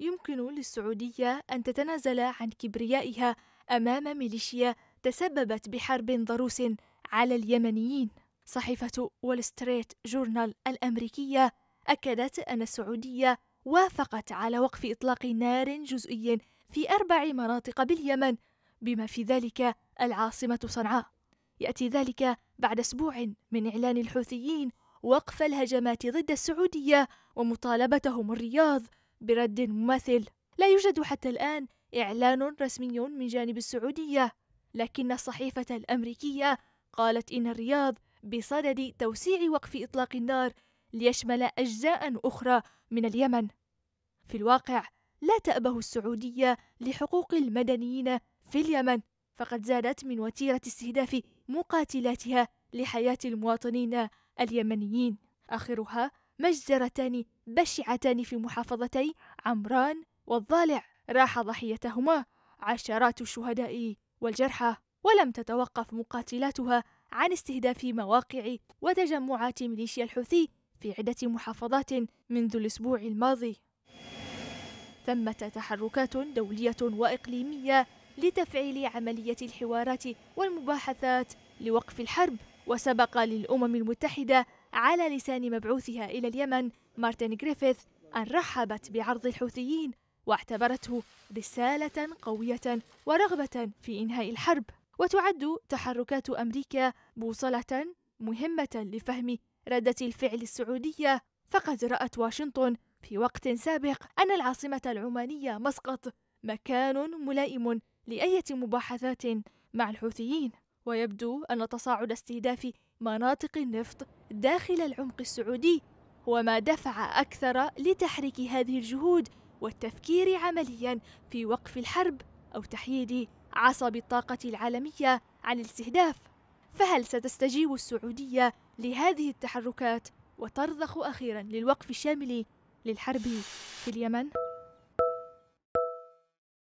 يمكن للسعودية أن تتنازل عن كبريائها أمام ميليشيا تسببت بحرب ضروس على اليمنيين. صحيفة وول ستريت جورنال الأمريكية أكدت أن السعودية وافقت على وقف إطلاق نار جزئي في أربع مناطق باليمن بما في ذلك العاصمة صنعاء. يأتي ذلك بعد أسبوع من إعلان الحوثيين وقف الهجمات ضد السعودية ومطالبتهم الرياض برد مماثل لا يوجد حتى الآن إعلان رسمي من جانب السعودية لكن الصحيفة الأمريكية قالت إن الرياض بصدد توسيع وقف إطلاق النار ليشمل أجزاء أخرى من اليمن في الواقع لا تأبه السعودية لحقوق المدنيين في اليمن فقد زادت من وتيرة استهداف مقاتلاتها لحياة المواطنين اليمنيين آخرها مجزرتان بشعتان في محافظتي عمران والضالع راح ضحيتهما عشرات الشهداء والجرحى ولم تتوقف مقاتلاتها عن استهداف مواقع وتجمعات ميليشيا الحوثي في عدة محافظات منذ الأسبوع الماضي ثمة تحركات دولية وإقليمية لتفعيل عملية الحوارات والمباحثات لوقف الحرب وسبق للأمم المتحدة على لسان مبعوثها إلى اليمن مارتن جريفيث أن رحبت بعرض الحوثيين واعتبرته رسالة قوية ورغبة في إنهاء الحرب وتعد تحركات أمريكا بوصلة مهمة لفهم ردة الفعل السعودية فقد رأت واشنطن في وقت سابق أن العاصمة العمانية مسقط مكان ملائم لأية مباحثات مع الحوثيين ويبدو أن تصاعد استهداف مناطق النفط داخل العمق السعودي هو ما دفع أكثر لتحريك هذه الجهود والتفكير عمليا في وقف الحرب أو تحييد عصب الطاقة العالمية عن الاستهداف فهل ستستجيب السعودية لهذه التحركات وترضخ أخيرا للوقف الشامل للحرب في اليمن؟